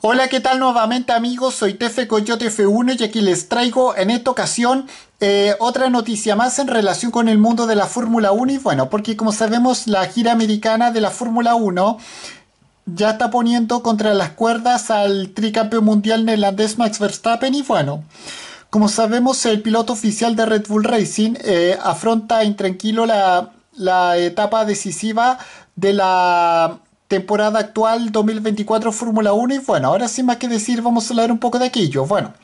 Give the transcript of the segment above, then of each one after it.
Hola, ¿qué tal nuevamente amigos? Soy Tefe Coyote F1 y aquí les traigo en esta ocasión eh, otra noticia más en relación con el mundo de la Fórmula 1 y bueno, porque como sabemos la gira americana de la Fórmula 1 ya está poniendo contra las cuerdas al tricampeón mundial neerlandés Max Verstappen y bueno, como sabemos el piloto oficial de Red Bull Racing eh, afronta intranquilo la etapa decisiva de la temporada actual 2024 Fórmula 1 y bueno, ahora sin más que decir vamos a hablar un poco de aquello. Bueno,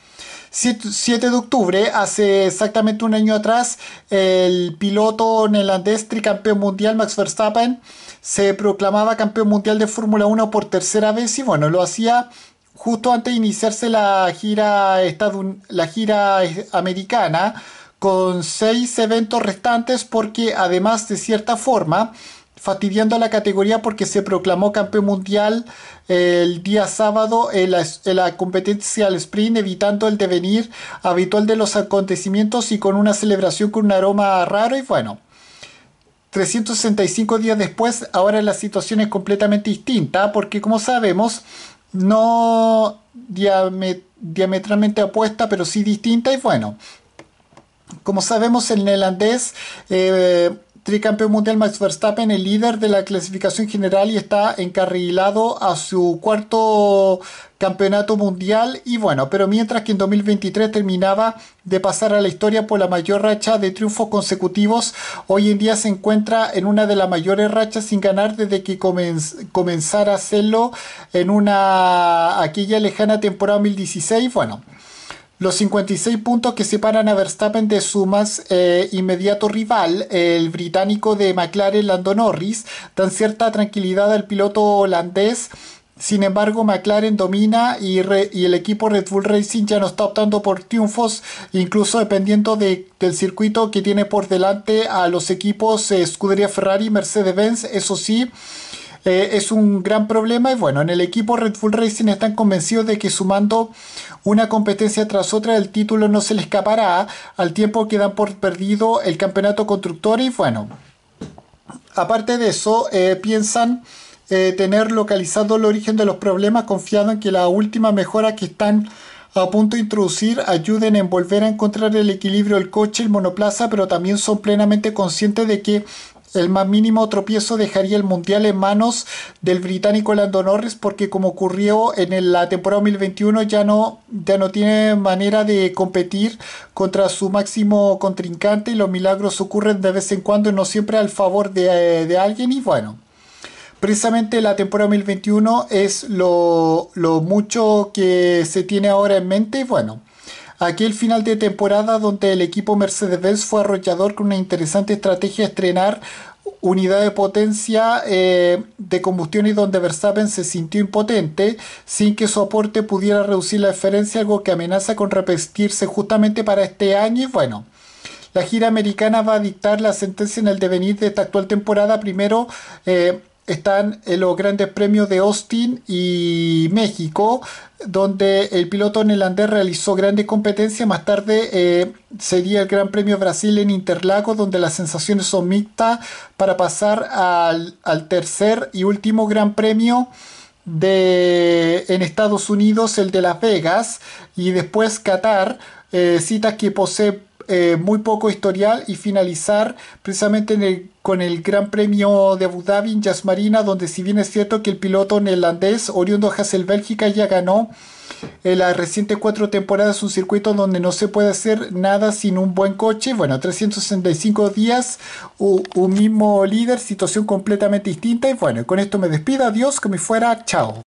7 de octubre, hace exactamente un año atrás, el piloto neerlandés tricampeón mundial Max Verstappen se proclamaba campeón mundial de Fórmula 1 por tercera vez y bueno, lo hacía justo antes de iniciarse la gira, la gira eh, americana con seis eventos restantes porque además de cierta forma fastidiando a la categoría porque se proclamó campeón mundial eh, el día sábado en la, competencia al sprint, evitando el devenir habitual de los acontecimientos y con una celebración con un aroma raro y bueno. 365 días después, ahora la situación es completamente distinta porque como sabemos, no diametralmente opuesta, pero sí distinta y bueno. Como sabemos, el neerlandés eh, tricampeón mundial Max Verstappen, el líder de la clasificación general y está encarrilado a su cuarto campeonato mundial. Y bueno, pero mientras que en 2023 terminaba de pasar a la historia por la mayor racha de triunfos consecutivos, hoy en día se encuentra en una de las mayores rachas sin ganar desde que comenzara a hacerlo en una aquella lejana temporada 2016. Bueno. Los 56 puntos que separan a Verstappen de su más eh, inmediato rival, el británico de McLaren Lando Norris, dan cierta tranquilidad al piloto holandés sin embargo, McLaren domina y, y, el equipo Red Bull Racing ya no está optando por triunfos, incluso dependiendo de, del circuito que tiene por delante a los equipos eh, Scuderia Ferrari y Mercedes-Benz. Eso sí, eh, es un gran problema y bueno, en el equipo Red Bull Racing están convencidos de que sumando una competencia tras otra el título no se le escapará al tiempo que dan por perdido el campeonato constructor y bueno, aparte de eso eh, piensan... Eh, tener localizado el origen de los problemas confiando en que la última mejora que están a punto de introducir ayuden en volver a encontrar el equilibrio del coche, el monoplaza, pero también son plenamente conscientes de que el más mínimo tropiezo dejaría el Mundial en manos del británico Lando Norris porque como ocurrió en la temporada 2021 ya no, ya no tiene manera de competir contra su máximo contrincante y los milagros ocurren de vez en cuando y no siempre al favor de, eh, alguien y bueno precisamente la temporada 2021 es lo, mucho que se tiene ahora en mente. y Bueno, aquel final de temporada donde el equipo Mercedes-Benz fue arrollador con una interesante estrategia de estrenar unidad de potencia eh, de combustión y donde Verstappen se sintió impotente sin que su aporte pudiera reducir la diferencia, algo que amenaza con repetirse justamente para este año y bueno. La gira americana va a dictar la sentencia en el devenir de esta actual temporada. Primero, eh, están los grandes premios de Austin y México, donde el piloto neerlandés realizó grandes competencias. Más tarde eh, sería el Gran Premio Brasil en Interlagos, donde las sensaciones son mixtas para pasar al, tercer y último Gran Premio de, en Estados Unidos, el de Las Vegas, y después Qatar, eh, citas que posee eh, muy poco historial y finalizar precisamente el, con el Gran Premio de Abu Dhabi en Jazz Marina, donde si bien es cierto que el piloto neerlandés oriundo de Hassel, Bélgica, ya ganó en eh, las recientes cuatro temporadas un circuito donde no se puede hacer nada sin un buen coche. Bueno, 365 días, un, un mismo líder, situación completamente distinta. Y bueno, con esto me despido, adiós, que me fuera, chao.